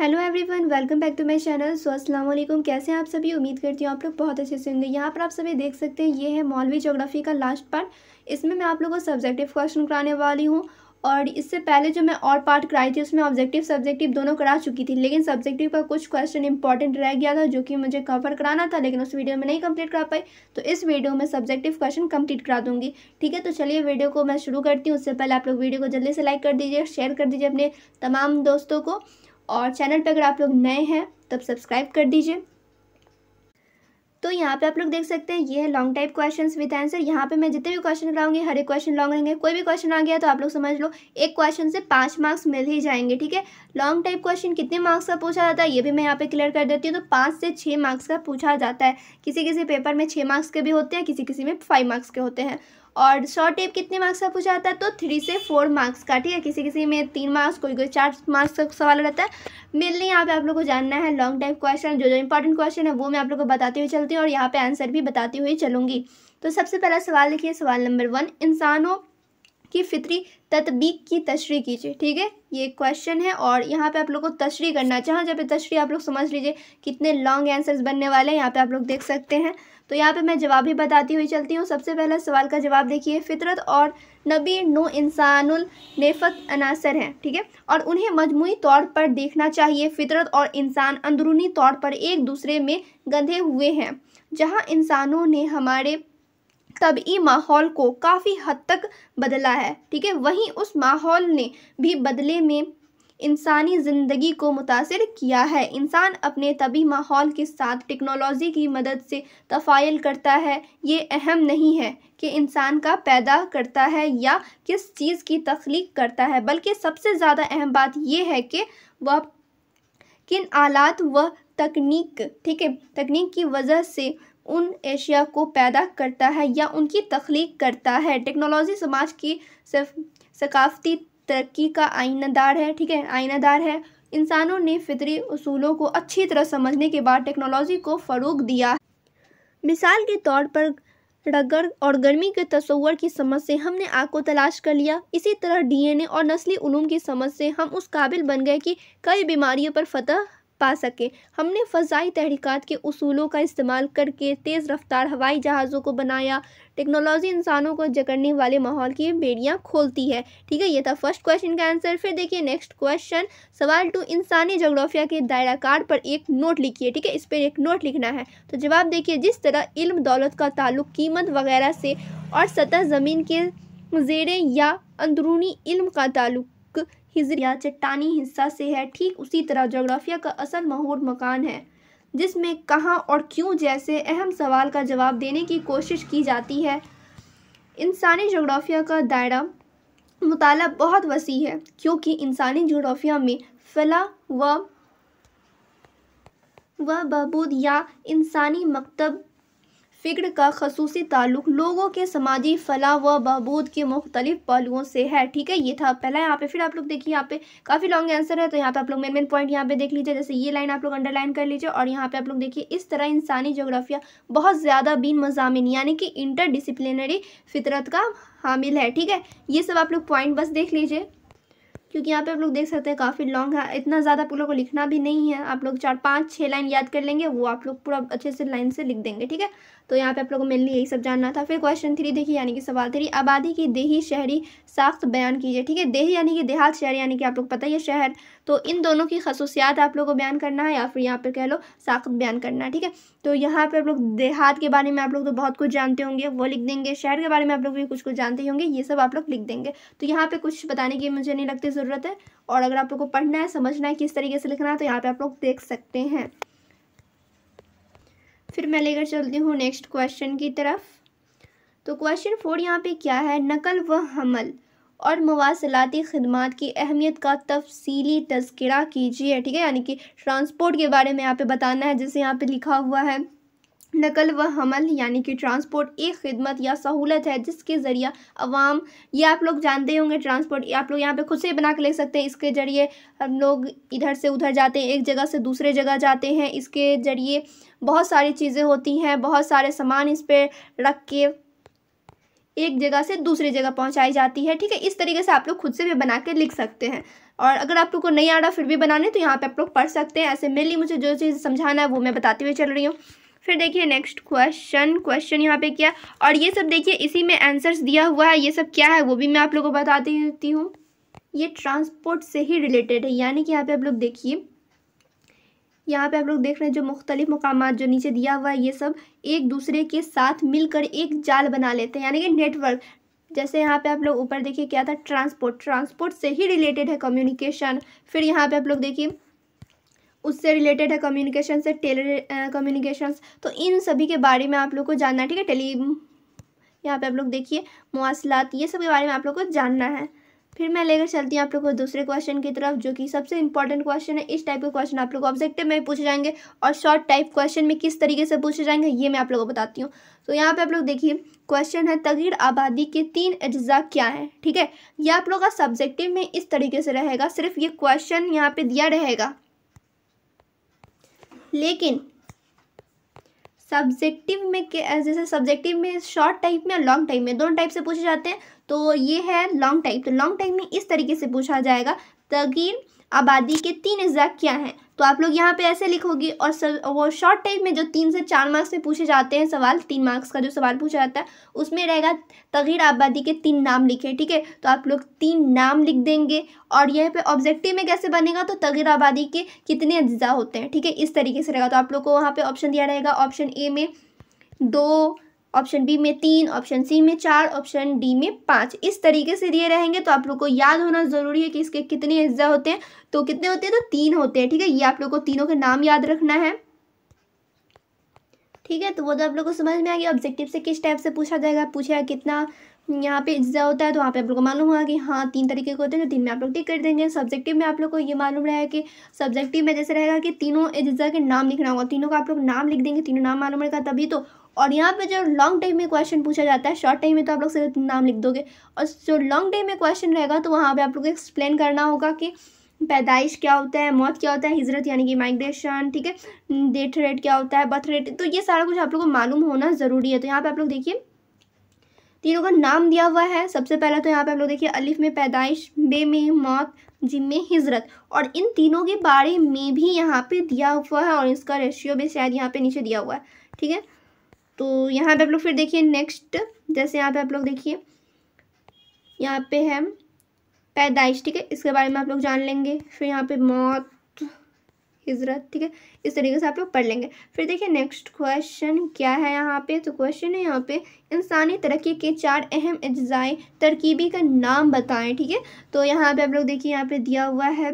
Hello everyone welcome back to my channel so अस्सलाम वालेकुम कैसे हैं आप सभी उम्मीद करती हूँ आप लोग बहुत अच्छे से होंगे यहाँ पर आप सभी देख सकते हैं ये है मौलवी जोग्राफी का लास्ट पार्ट इसमें मैं आप लोगों को सब्जेक्टिव क्वेश्चन कराने वाली हूँ और इससे पहले जो मैं और पार्ट कराई थी उसमें ऑब्जेक्टिव सब्जेक्टिव दोनों करा चुकी थी लेकिन सब्जेक्टिव का कुछ क्वेश्चन इंपॉर्टेंट रह गया था जो कि मुझे कवर कराना था लेकिन उस वीडियो में नहीं कंप्लीट करा पाई तो इस वीडियो में सब्जेक्टिव क्वेश्चन कंप्लीट करा दूंगी ठीक है तो चलिए वीडियो को मैं शुरू करती हूँ उससे पहले आप लोग वीडियो को जल्दी से लाइक कर दीजिए शेयर कर दीजिए अपने तमाम दोस्तों को और चैनल पर अगर आप लोग नए हैं तब सब्सक्राइब कर दीजिए तो यहाँ पे आप लोग देख सकते हैं ये है long type questions with answer यहाँ पे मैं जितने भी क्वेश्चन कराऊंगी हर एक क्वेश्चन लॉन्ग रहेंगे कोई भी क्वेश्चन आ गया तो आप लोग समझ लो एक क्वेश्चन से पाँच मार्क्स मिल ही जाएंगे ठीक है लॉन्ग टाइप क्वेश्चन कितने मार्क्स का पूछा जाता है ये भी मैं यहाँ पे क्लियर कर देती हूँ तो पाँच से छः मार्क्स का पूछा जाता है किसी किसी पेपर में छः मार्क्स के भी होते हैं किसी किसी में फाइव मार्क्स के होते हैं और शॉर्ट टेप कितने मार्क्स का पूछा जाता है तो थ्री से फोर मार्क्स का ठीक है किसी किसी में तीन मार्क्स कोई कोई चार मार्क्स का सवाल रहता है मेनली यहाँ पे आप लोग को जानना है लॉन्ग टाइप क्वेश्चन जो जो इंपॉर्टेंट क्वेश्चन है वो मैं आप लोग को बताती हुई चलती हूँ और यहाँ पे आंसर भी बताती हुई चलूँगी तो सबसे पहला सवाल देखिए सवाल नंबर वन इंसानों की फितरी तत्बीक की तशरी कीजिए ठीक है ये क्वेश्चन है और यहाँ पे आप लोग को तशरी करना जहाँ जहाँ पे तशरी आप लोग समझ लीजिए कितने लॉन्ग आंसर्स बनने वाले हैं यहाँ पे आप लोग देख सकते हैं तो यहाँ पे मैं जवाब ही बताती हुई चलती हूँ सबसे पहला सवाल का जवाब देखिए फितरत और नबी नो इंसान नेफत अनासर हैं ठीक है ठीके? और उन्हें मजमू तौर पर देखना चाहिए फितरत और इंसान अंदरूनी तौर पर एक दूसरे में गंधे हुए हैं जहाँ इंसानों ने हमारे तबी माहौल को काफ़ी हद तक बदला है ठीक है वहीं उस माहौल ने भी बदले में इंसानी ज़िंदगी को मुतासर किया है इंसान अपने तबी माहौल के साथ टेक्नोलॉजी की मदद से तफायल करता है ये अहम नहीं है कि इंसान का पैदा करता है या किस चीज़ की तख्लीक करता है बल्कि सबसे ज़्यादा अहम बात यह है कि वह किन आलात व तकनीक ठीक है तकनीक की वजह से उन एशिया को पैदा करता है या उनकी तख्लीक करता है टेक्नोलॉजी समाज की सकाफती तरक्की का आइनादार है ठीक है आइनादार है इंसानों ने फितरी असूलों को अच्छी तरह समझने के बाद टेक्नोलॉजी को फ़रूग दिया मिसाल के तौर पर रगड़ और गर्मी के तस्वर की समझ से हमने आग को तलाश कर लिया इसी तरह डीएनए और नस्ली उलूम की समझ से हम उस काबिल बन गए कि कई बीमारियों पर फतह पा सकें हमने फ़जाई तहरीक़त के असूलों का इस्तेमाल करके तेज़ रफ्तार हवाई जहाज़ों को बनाया टेक्नोलॉजी इंसानों को जकड़ने वाले माहौल की बेड़ियाँ खोलती है ठीक है ये था फर्स्ट क्वेश्चन का आंसर फिर देखिए नेक्स्ट क्वेश्चन सवाल टू इंसानी जोग्राफिया के दायरा कार्ड पर एक नोट लिखिए ठीक है इस पर एक नोट लिखना है तो जवाब देखिए जिस तरह इल्म दौलत का ताल्लुक कीमत वगैरह से और सतह ज़मीन के जेरे या अंदरूनी इल्म का ताल्लुक हिजरी चट्टानी हिस्सा से है ठीक उसी तरह जोग्राफिया का असल महूर मकान है जिसमें कहाँ और क्यों जैसे अहम सवाल का जवाब देने की कोशिश की जाती है इंसानी जोग्राफिया का दायरा मुताला बहुत वसी है क्योंकि इंसानी जोग्राफिया में फला व व बहबूद या इंसानी मकतब फ़िक्र का खसूसी ताल्लुक लोगों के समाजी फलाह व बहबूद के मुख्तलिफ पहलुओं से है ठीक है ये था पहला यहाँ पे फिर आप लोग देखिए यहाँ पे काफ़ी लॉन्ग आंसर है तो यहाँ पे आप लोग मेन मेन पॉइंट यहाँ पे देख लीजिए जैसे ये लाइन आप लोग अंडरलाइन कर लीजिए और यहाँ पे आप लोग देखिए इस तरह इंसानी जोग्राफिया बहुत ज़्यादा बिन मजामिन यानी कि इंटर फितरत का हामिल है ठीक है ये सब आप लोग पॉइंट बस देख लीजिए क्योंकि यहाँ पे आप लोग देख सकते हैं काफ़ी लॉन्ग है इतना ज़्यादा आप लोग को लिखना भी नहीं है आप लोग चार पाँच छः लाइन याद कर लेंगे वो आप लोग पूरा अच्छे से लाइन से लिख देंगे ठीक है तो यहाँ पे आप लोगों को मेनली यही सब जानना था फिर क्वेश्चन थ्री देखिए यानी कि सवाल थ्री आबादी की देही शहरी साख्त बयान कीजिए ठीक है देही यानी कि देहात शहर यानी कि आप लोग पता ही है शहर तो इन दोनों की खसूसियात आप लोगों को बयान करना है या फिर यहाँ पर कह लो साखत बयान करना है ठीक है तो यहाँ पर आप लोग देहात के बारे में आप लोग तो बहुत कुछ जानते होंगे वो लिख देंगे शहर के बारे में आप लोग भी कुछ कुछ जानते होंगे ये सब आप लोग लिख देंगे तो यहाँ पर कुछ बताने की मुझे नहीं लगती ज़रूरत है और अगर आप लोग को पढ़ना है समझना है किस तरीके से लिखना है तो यहाँ पर आप लोग देख सकते हैं फिर मैं लेकर चलती हूँ नेक्स्ट क्वेश्चन की तरफ तो क्वेश्चन फोर यहाँ पे क्या है नकल व हमल और मवासलाती खदमात की अहमियत का तफसीली तस्करा कीजिए ठीक है यानी कि ट्रांसपोर्ट के बारे में यहाँ पे बताना है जैसे यहाँ पे लिखा हुआ है नकल व हमल यानी कि ट्रांसपोर्ट एक खिदमत या सहूलत है जिसके ज़रिए अवाम ये आप लोग जानते होंगे ट्रांसपोर्ट ये आप लोग यहाँ पे खुद से बना के ले सकते हैं इसके ज़रिए हम लोग इधर से उधर जाते हैं एक जगह से दूसरे जगह जाते हैं इसके ज़रिए बहुत सारी चीज़ें होती हैं बहुत सारे सामान इस पर रख के एक जगह से दूसरी जगह पहुंचाई जाती है ठीक है इस तरीके से आप लोग खुद से भी बना के लिख सकते हैं और अगर आप लोग को नहीं आ रहा फिर भी बनाने तो यहाँ पे आप लोग पढ़ सकते हैं ऐसे मेनली मुझे जो चीज़ समझाना है वो मैं बताती हुई चल रही हूँ फिर देखिए नेक्स्ट क्वेश्चन क्वेश्चन यहाँ पे किया और ये सब देखिए इसी में आंसर्स दिया हुआ है ये सब क्या है वो भी मैं आप लोग को बता देती हूँ ये ट्रांसपोर्ट से ही रिलेटेड है यानी कि यहाँ पर आप लोग देखिए यहाँ पे आप लोग देख रहे हैं जो मुख्तलिफ मकाम जो नीचे दिया हुआ है ये सब एक दूसरे के साथ मिलकर एक जाल बना लेते हैं यानी कि नेटवर्क जैसे यहाँ पे आप लोग ऊपर देखिए क्या था ट्रांसपोर्ट ट्रांसपोर्ट से ही रिलेटेड है कम्युनिकेशन फिर यहाँ पे आप लोग देखिए उससे रिलेटेड है कम्युनिकेशन से टेली कम्युनिकेशन तो इन सभी के बारे में आप लोग को जानना है ठीक है टेली यहाँ पे आप लोग देखिए मवासलात ये सब के बारे में आप लोग को जानना है फिर मैं लेकर चलती हूँ आप लोग को दूसरे क्वेश्चन की तरफ जो कि सबसे इंपॉर्टेंट क्वेश्चन है इस टाइप के क्वेश्चन आप लोग को ऑब्जेक्टिव में पूछे जाएंगे और शॉर्ट टाइप क्वेश्चन में किस तरीके से पूछे जाएंगे ये मैं आप लोगों को बताती हूँ तो यहाँ पे आप लोग देखिए क्वेश्चन है तगीर आबादी के तीन अज्जा क्या है ठीक है ये आप लोग का सब्जेक्टिव में इस तरीके से रहेगा सिर्फ ये क्वेश्चन यहाँ पे दिया रहेगा लेकिन सब्जेक्टिव में जैसे सब्जेक्टिव में शॉर्ट टाइप में और लॉन्ग टाइप में दोनों टाइप से पूछे जाते हैं तो ये है लॉन्ग टाइप तो लॉन्ग टाइप में इस तरीके से पूछा जाएगा तगीर आबादी के तीन अज्जा क्या हैं तो आप लोग यहाँ पे ऐसे लिखोगी और सब वो शॉर्ट टाइप में जो तीन से चार मार्क्स में पूछे जाते हैं सवाल तीन मार्क्स का जो सवाल पूछा जाता है उसमें रहेगा तगीर आबादी के तीन नाम लिखे ठीक है तो आप लोग तीन नाम लिख देंगे और यहाँ पे ऑब्जेक्टिव में कैसे बनेगा तो तगीर आबादी के कितने अज्जा होते हैं ठीक है इस तरीके से रहेगा तो आप लोग को वहाँ पर ऑप्शन दिया रहेगा ऑप्शन ए में दो ऑप्शन बी में तीन ऑप्शन सी में चार ऑप्शन डी में पाँच इस तरीके से दिए रहेंगे तो आप लोग को याद होना ज़रूरी है कि इसके कितने अज्जा होते हैं तो कितने होते हैं तो तीन होते हैं ठीक है ये आप लोग को तीनों के नाम याद रखना है ठीक है तो वो तो आप लोग को समझ में आ गया ऑब्जेक्टिव से किस टाइप से पूछा जाएगा पूछा कितना यहाँ पे इज्जा होता है तो वहाँ पे आप लोग को मालूम होगा कि हाँ तीन तरीके के होते हैं तो तीन में आप लोग टिक कर देंगे सब्जेक्टिव में आप लोग को ये मालूम रहेगा कि सब्जेक्टिव में जैसे रहेगा कि तीनों इज्जा के नाम लिखना होगा तीनों का आप लोग नाम लिख देंगे तीनों नाम मालूम रहेगा तभी तो और यहाँ पे जो लॉन्ग टाइम में क्वेश्चन पूछा जाता है शॉर्ट टाइम में तो आप लोग सिर्फ नाम लिख दोगे और जो लॉन्ग टाइम में क्वेश्चन रहेगा तो वहाँ पर आप लोग को एक्सप्लेन करना होगा कि पैदाइश क्या होता है मौत क्या होता है हिजरत यानी कि माइग्रेशन ठीक है डेथ रेट क्या होता है बर्थ रेट तो ये सारा कुछ आप लोग को मालूम होना ज़रूरी है तो यहाँ पर आप लोग देखिए तीनों का नाम दिया हुआ है सबसे पहला तो यहाँ पे आप लोग देखिए अलिफ में पैदाइश बे में मौत जिम में हिजरत और इन तीनों के बारे में भी यहाँ पे दिया हुआ है और इसका रेशियो भी शायद यहाँ पे नीचे दिया हुआ है ठीक है तो यहाँ पे आप लोग फिर देखिए नेक्स्ट जैसे यहाँ पे आप लोग देखिए यहाँ पे है पैदाइश ठीक है इसके बारे में आप लोग जान लेंगे फिर यहाँ पे मौत हिजरत ठीक है इस तरीके से आप लोग पढ़ लेंगे फिर देखिए नेक्स्ट क्वेश्चन क्या है यहाँ पे तो क्वेश्चन है यहाँ पे इंसानी तरक्की के चार अहम अज्जाए तरकीबी का नाम बताएं ठीक है तो यहाँ पे आप लोग देखिए यहाँ पे दिया हुआ है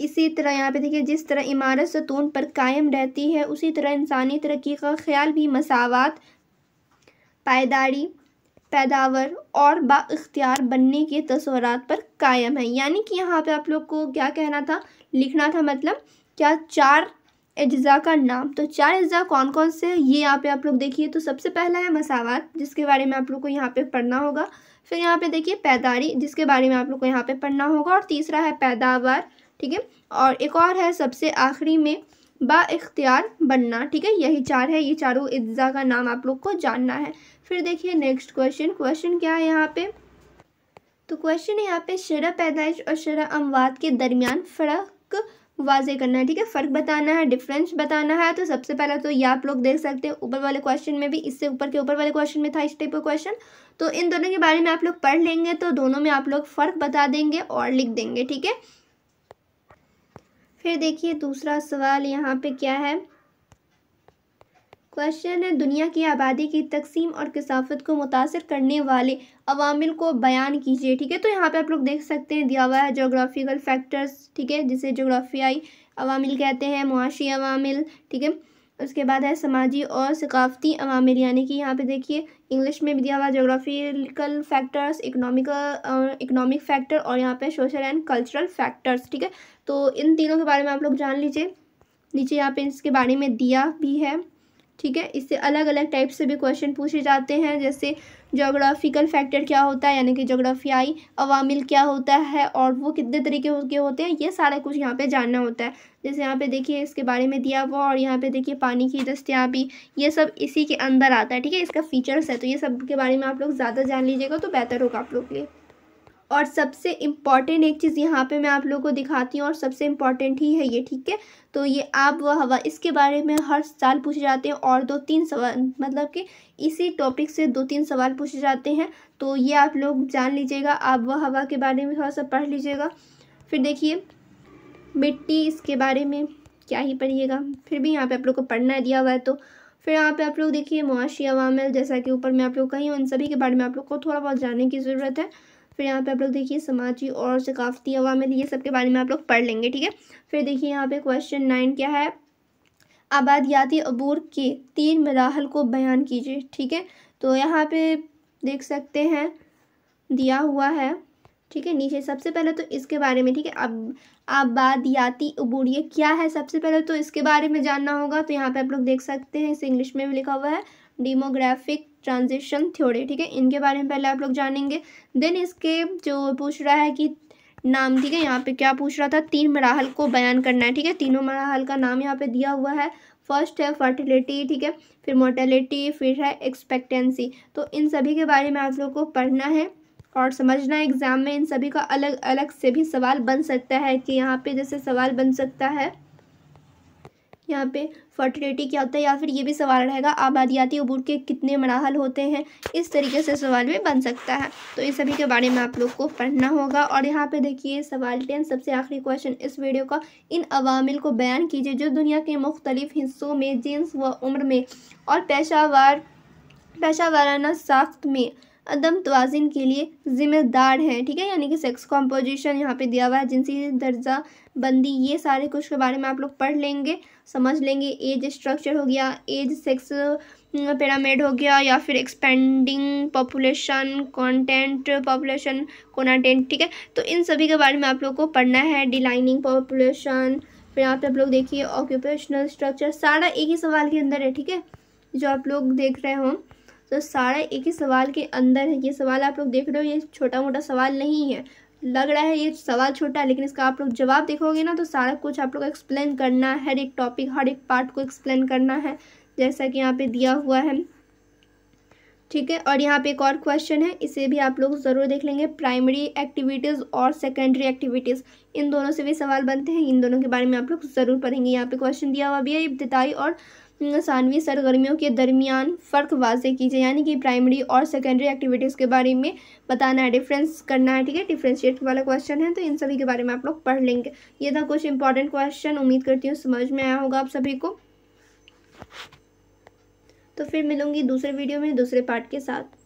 इसी तरह यहाँ पे देखिए जिस तरह इमारत सतून पर कायम रहती है उसी तरह इंसानी तरक्की का ख्याल भी मसावत पायदारी पैदावर और बाख्तियार बनने के तस्वरत पर कायम है यानी कि यहाँ पे आप लोग को क्या कहना था लिखना था मतलब क्या चार अज्जा का नाम तो चार अज्जा कौन कौन से ये यहाँ पे आप लोग देखिए तो सबसे पहला है मसावत जिसके बारे में आप लोग को यहाँ पे पढ़ना होगा फिर यहाँ पे देखिए पैदारी जिसके बारे में आप लोग को यहाँ पे पढ़ना होगा और तीसरा है पैदावार ठीक है और एक और है सबसे आखिरी में बाख्तियार बनना ठीक है यही चार है ये चारों अज्जा का नाम आप लोग को जानना है फिर देखिए नेक्स्ट क्वेश्चन क्वेश्चन क्या है यहाँ पे तो क्वेश्चन यहाँ पे शरा पैदाइश और शरा अमवात के दरमियान फ़र्क वाजे करना है ठीक है फ़र्क बताना है डिफरेंस बताना है तो सबसे पहला तो ये आप लोग देख सकते हैं ऊपर वाले क्वेश्चन में भी इससे ऊपर के ऊपर वाले क्वेश्चन में था इस टाइप का क्वेश्चन तो इन दोनों के बारे में आप लोग पढ़ लेंगे तो दोनों में आप लोग फ़र्क बता देंगे और लिख देंगे ठीक है फिर देखिए दूसरा सवाल यहाँ पे क्या है क्वेश्चन है दुनिया की आबादी की तकसीम और कसाफत को मुतासर करने वाले अवामिल को बयान कीजिए ठीक है तो यहाँ पे आप लोग देख सकते हैं दिया हुआ है जोग्राफिकल फैक्टर्स ठीक है जिसे जोग्राफियाई अवामिल कहते हैं मुआशी अवामिल ठीक है उसके बाद है समाजी और सकाफती अवामिल यानी कि यहाँ पे देखिए इंग्लिश में भी दिया हुआ geographical factors economical economic factor और यहाँ पे सोशल एंड कल्चरल फैक्टर्स ठीक है तो इन तीनों के बारे में आप लोग जान लीजिए नीचे यहाँ पे इसके बारे में दिया भी है ठीक है इससे अलग अलग टाइप से भी क्वेश्चन पूछे जाते हैं जैसे जोग्राफिकल फैक्टर क्या होता है यानी कि जोग्राफियाई अवामिल क्या होता है और वो कितने तरीके के होते हैं ये सारा कुछ यहाँ पे जानना होता है जैसे यहाँ पे देखिए इसके बारे में दिया हुआ और यहाँ पे देखिए पानी की दस्तियाबी ये सब इसी के अंदर आता है ठीक है इसका फीचर्स है तो ये सब के बारे में आप लोग ज़्यादा जान लीजिएगा तो बेहतर होगा आप लोग के लिए और सबसे इम्पॉर्टेंट एक चीज़ यहाँ पे मैं आप लोगों को दिखाती हूँ और सबसे इम्पॉर्टेंट ही है ये ठीक है तो ये आब व हवा इसके बारे में हर साल पूछे जाते हैं और दो तीन सवाल मतलब कि इसी टॉपिक से दो तीन सवाल पूछे जाते हैं तो ये आप लोग जान लीजिएगा आब व हवा के बारे में थोड़ा सा पढ़ लीजिएगा फिर देखिए मिट्टी इसके बारे में क्या ही पढ़िएगा फिर भी यहाँ पर आप लोग को पढ़ना दिया हुआ है तो फिर यहाँ पे आप लोग देखिए मुआशी अवामिल जैसा कि ऊपर मैं आप लोग कहीं उन सभी के बारे में आप लोग को थोड़ा बहुत जानने की ज़रूरत है फिर यहाँ पे आप लोग देखिए समाजी और सकाफती अवामिल ये सब के बारे में आप लोग पढ़ लेंगे ठीक है फिर देखिए यहाँ पे क्वेश्चन नाइन क्या है आबादियाती अबूर के तीन मराहल को बयान कीजिए ठीक है तो यहाँ पे देख सकते हैं दिया हुआ है ठीक है नीचे सबसे पहले तो इसके बारे में ठीक है अब आबादियाती अबूर ये क्या है सबसे पहले तो इसके बारे में जानना होगा तो यहाँ पे आप लोग देख सकते हैं इसे इंग्लिश में भी लिखा हुआ है डेमोग्राफिक ट्रांजिशन थ्योरी ठीक है इनके बारे में पहले आप लोग जानेंगे देन इसके जो पूछ रहा है कि नाम ठीक है यहाँ पे क्या पूछ रहा था तीन मराहल को बयान करना है ठीक है तीनों मराहल का नाम यहाँ पे दिया हुआ है फर्स्ट है फर्टिलिटी ठीक है फिर मोर्टेलिटी फिर है एक्सपेक्टेंसी तो इन सभी के बारे में आप लोग को पढ़ना है और समझना है एग्ज़ाम में इन सभी का अलग अलग से भी सवाल बन सकता है कि यहाँ पे जैसे सवाल बन सकता है यहाँ पे फर्टिलिटी क्या होता है या फिर ये भी सवाल रहेगा आबादियाती अबूर के कितने मराहल होते हैं इस तरीके से सवाल भी बन सकता है तो इस सभी के बारे में आप लोग को पढ़ना होगा और यहाँ पे देखिए सवाल टेन सबसे आखिरी क्वेश्चन इस वीडियो का इन अवामिल को बयान कीजिए जो दुनिया के मुख्तलिफ हिस्सों में जिन्स व उम्र में और पेशावार पेशा वाराना साख्त में अदम तोज़न के लिए ज़िम्मेदार हैं ठीक है यानी कि सेक्स कॉम्पोजिशन यहाँ पे दिया हुआ है जिनसी दर्जा बंदी ये सारे कुछ के बारे में आप लोग पढ़ लेंगे समझ लेंगे एज स्ट्रक्चर हो गया एज सेक्स पिरामिड हो गया या फिर expanding population content population content ठीक है तो इन सभी के बारे में आप लोग को पढ़ना है डिलाइनिंग पॉपुलेशन फिर यहाँ आप लोग देखिए ऑक्यूपेशनल स्ट्रक्चर सारा एक ही सवाल के अंदर है ठीक है जो आप लोग देख रहे हो तो सारा एक ही सवाल के अंदर है ये सवाल आप लोग देख रहे हो ये छोटा मोटा सवाल नहीं है लग रहा है ये सवाल छोटा है लेकिन इसका आप लोग जवाब देखोगे ना तो सारा कुछ आप लोग एक्सप्लेन करना है हर एक टॉपिक हर एक पार्ट को एक्सप्लेन करना है जैसा कि यहाँ पे दिया हुआ है ठीक है और यहाँ पे एक और क्वेश्चन है इसे भी आप लोग ज़रूर देख लेंगे प्राइमरी एक्टिविटीज़ और सेकेंडरी एक्टिविटीज़ इन दोनों से भी सवाल बनते हैं इन दोनों के बारे में आप लोग ज़रूर पढ़ेंगे यहाँ पे क्वेश्चन दिया हुआ भी है इब्तदाई और सानवी सरगर्मियों के दरमियान फ़र्क वाजे कीजिए यानी कि प्राइमरी और सेकेंडरी एक्टिविटीज़ के बारे में बताना है डिफरेंस करना है ठीक है डिफ्रेंशिएट वाला क्वेश्चन है तो इन सभी के बारे में आप लोग पढ़ लेंगे ये था कुछ इंपॉर्टेंट क्वेश्चन उम्मीद करती हूँ समझ में आया होगा आप सभी को तो फिर मिलूंगी दूसरे वीडियो में दूसरे पार्ट के साथ